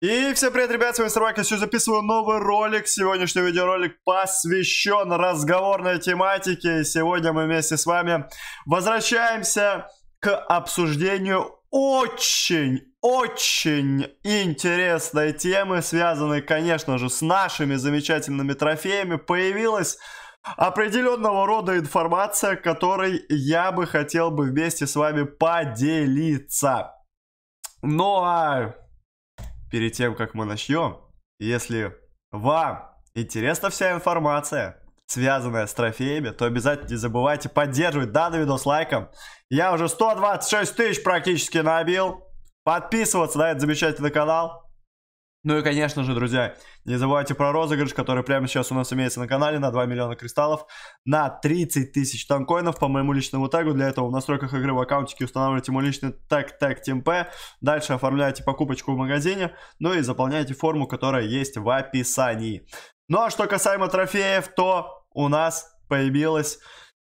И всем привет, ребят, с вами Сарвак, я сегодня записываю новый ролик. Сегодняшний видеоролик посвящен разговорной тематике. сегодня мы вместе с вами возвращаемся к обсуждению очень, очень интересной темы, связанной, конечно же, с нашими замечательными трофеями. Появилась определенного рода информация, которой я бы хотел бы вместе с вами поделиться. Ну а перед тем, как мы начнем, если вам интересна вся информация, связанная с трофеями, то обязательно не забывайте поддерживать данный видос лайком. Я уже 126 тысяч практически набил. Подписываться на этот замечательный канал. Ну и, конечно же, друзья, не забывайте про розыгрыш, который прямо сейчас у нас имеется на канале на 2 миллиона кристаллов, на 30 тысяч танкоинов по моему личному тегу. Для этого в настройках игры в аккаунтике устанавливайте мой личный тег тег ТМП, дальше оформляйте покупочку в магазине, ну и заполняйте форму, которая есть в описании. Ну а что касаемо трофеев, то у нас появилась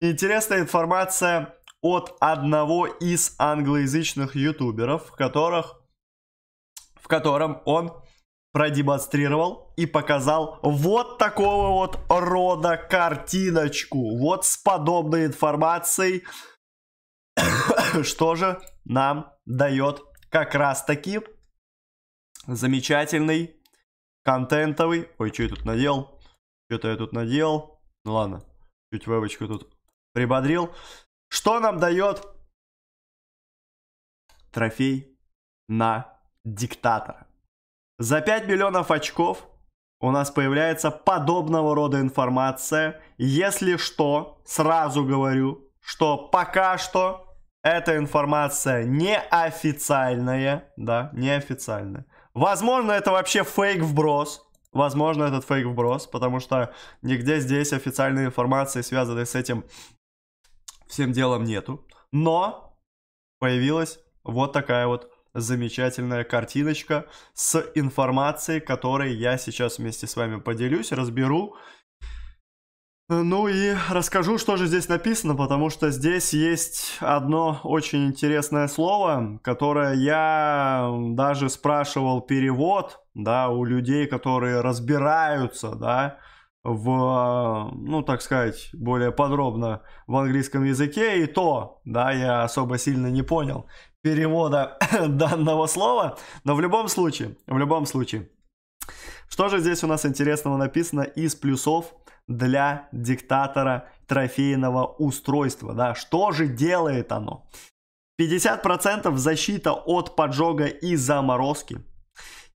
интересная информация от одного из англоязычных ютуберов, в которых в котором он продемонстрировал и показал вот такого вот рода картиночку. Вот с подобной информацией, что же нам дает как раз таки замечательный контентовый... Ой, что я тут надел Что-то я тут надел Ну ладно, чуть вебочку тут прибодрил. Что нам дает трофей на диктатора? За 5 миллионов очков у нас появляется подобного рода информация. Если что, сразу говорю, что пока что эта информация неофициальная. Да, неофициальная. Возможно, это вообще фейк-вброс. Возможно, этот фейк-вброс, потому что нигде здесь официальной информации, связанной с этим всем делом, нету. Но появилась вот такая вот замечательная картиночка с информацией, которой я сейчас вместе с вами поделюсь, разберу. Ну и расскажу, что же здесь написано, потому что здесь есть одно очень интересное слово, которое я даже спрашивал перевод, да, у людей, которые разбираются, да, в, ну, так сказать, более подробно в английском языке, и то, да, я особо сильно не понял перевода данного слова. Но в любом случае, в любом случае. Что же здесь у нас интересного написано из плюсов для диктатора трофейного устройства? Да? Что же делает оно? 50% защита от поджога и заморозки.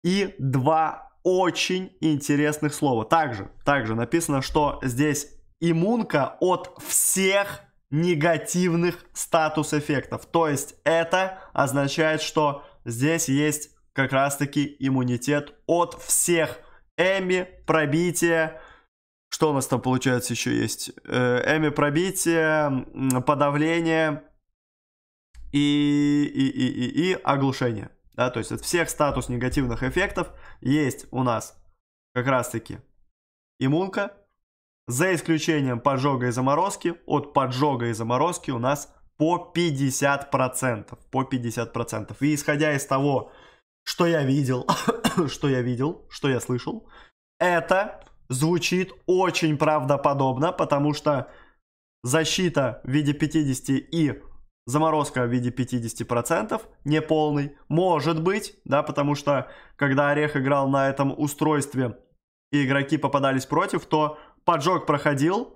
И два очень интересных слова. Также, также написано, что здесь иммунка от всех негативных статус-эффектов. То есть это означает, что здесь есть как раз-таки иммунитет от всех эми, пробития, что у нас там получается еще есть? Э, эми пробитие, подавление и, и, и, и, и оглушение. Да, то есть от всех статус негативных эффектов есть у нас как раз таки иммунка, за исключением поджога и заморозки, от поджога и заморозки у нас по 50%. По 50%. И исходя из того, что я видел, что я видел, что я слышал, это звучит очень правдоподобно, потому что защита в виде 50 и заморозка в виде 50% неполный. Может быть, да, потому что когда Орех играл на этом устройстве и игроки попадались против, то поджог проходил,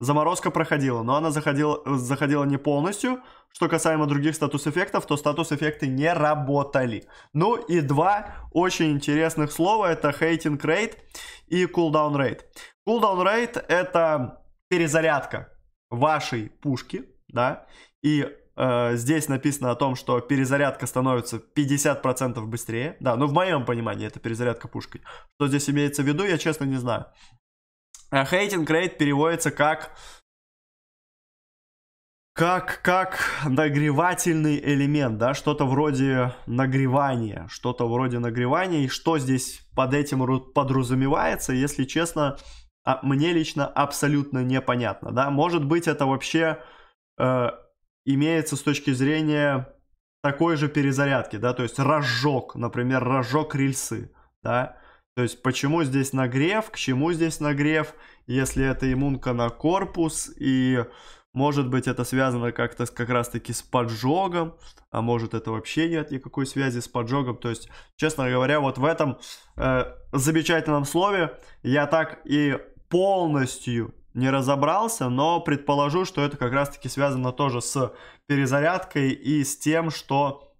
заморозка проходила, но она заходила, заходила не полностью. Что касаемо других статус-эффектов, то статус-эффекты не работали. Ну и два очень интересных слова, это хейтинг rate и cooldown rate. Cooldown rate это перезарядка вашей пушки, да, и э, здесь написано о том, что перезарядка становится 50% быстрее, да, ну в моем понимании это перезарядка пушкой. Что здесь имеется в виду, я честно не знаю. А Хейтинг рейд переводится как как, как нагревательный элемент, да, что-то вроде нагревания, что-то вроде нагревания, и что здесь под этим подразумевается, если честно, а, мне лично абсолютно непонятно, да, может быть это вообще э, имеется с точки зрения такой же перезарядки, да, то есть разжег, например, разжег рельсы, да, то есть почему здесь нагрев, к чему здесь нагрев, если это иммунка на корпус, и может быть это связано как-то как раз таки с поджогом, а может это вообще нет никакой связи с поджогом. То есть, честно говоря, вот в этом э, замечательном слове я так и полностью не разобрался, но предположу, что это как раз таки связано тоже с перезарядкой и с тем, что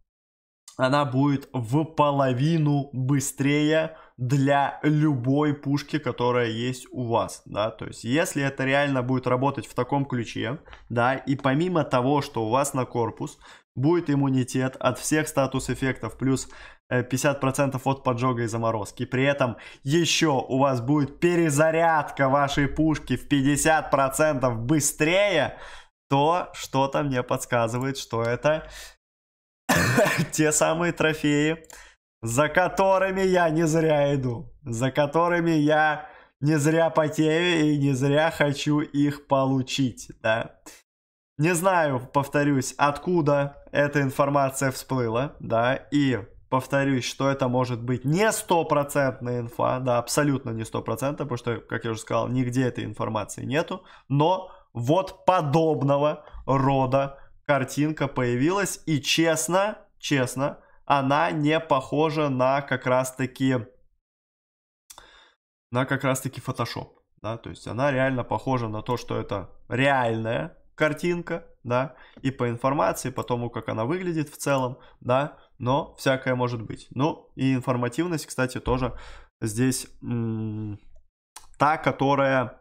она будет в половину быстрее, для любой пушки, которая есть у вас, да, то есть если это реально будет работать в таком ключе, да, и помимо того, что у вас на корпус будет иммунитет от всех статус-эффектов плюс 50% э, от поджога и заморозки. При этом еще у вас будет перезарядка вашей пушки в 50% быстрее, то что-то мне подсказывает, что это те самые трофеи, за которыми я не зря иду, за которыми я не зря потею и не зря хочу их получить, да. Не знаю, повторюсь, откуда эта информация всплыла, да, и повторюсь, что это может быть не стопроцентная инфа, да, абсолютно не стопроцентная, потому что, как я уже сказал, нигде этой информации нету, но вот подобного рода картинка появилась, и честно, честно, она не похожа на как раз-таки на как раз-таки Photoshop. Да? То есть она реально похожа на то, что это реальная картинка, да, и по информации, по тому, как она выглядит в целом, да, но всякое может быть. Ну, и информативность, кстати, тоже здесь та, которая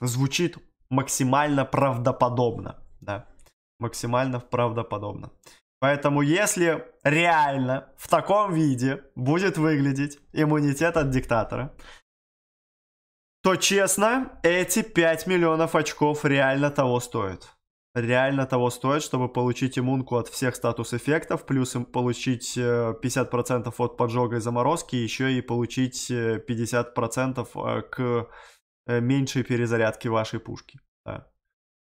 звучит максимально правдоподобно, да, максимально правдоподобно. Поэтому если реально в таком виде будет выглядеть иммунитет от диктатора, то честно, эти 5 миллионов очков реально того стоят. Реально того стоит, чтобы получить иммунку от всех статус-эффектов, плюс им получить 50% э, от поджога и заморозки, еще и получить 50% э, э, к меньшей перезарядке вашей пушки. Да.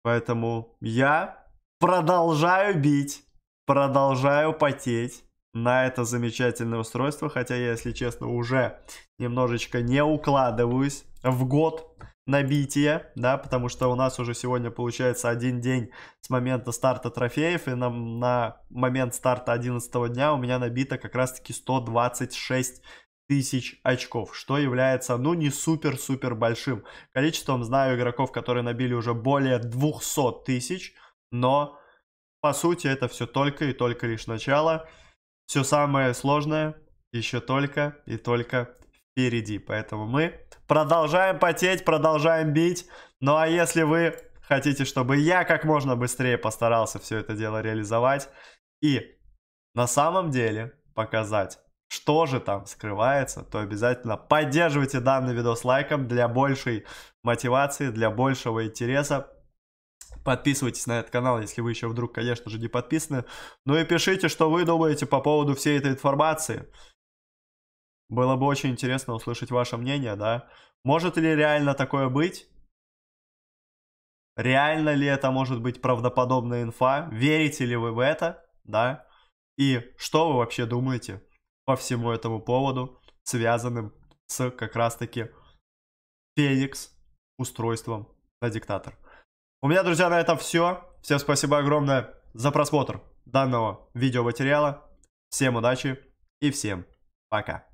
Поэтому я продолжаю бить продолжаю потеть на это замечательное устройство, хотя я, если честно, уже немножечко не укладываюсь в год набития, да, потому что у нас уже сегодня получается один день с момента старта трофеев, и на, на момент старта 11 дня у меня набито как раз-таки 126 тысяч очков, что является, ну, не супер-супер большим количеством. Знаю игроков, которые набили уже более 200 тысяч, но по сути, это все только и только лишь начало. Все самое сложное еще только и только впереди. Поэтому мы продолжаем потеть, продолжаем бить. Ну а если вы хотите, чтобы я как можно быстрее постарался все это дело реализовать и на самом деле показать, что же там скрывается, то обязательно поддерживайте данный видос лайком для большей мотивации, для большего интереса. Подписывайтесь на этот канал, если вы еще вдруг, конечно же, не подписаны. Ну и пишите, что вы думаете по поводу всей этой информации. Было бы очень интересно услышать ваше мнение, да? Может ли реально такое быть? Реально ли это может быть правдоподобная инфа? Верите ли вы в это, да? И что вы вообще думаете по всему этому поводу, связанным с как раз-таки Феникс устройством на диктатор? У меня, друзья, на этом все. Всем спасибо огромное за просмотр данного видеоматериала. Всем удачи и всем пока.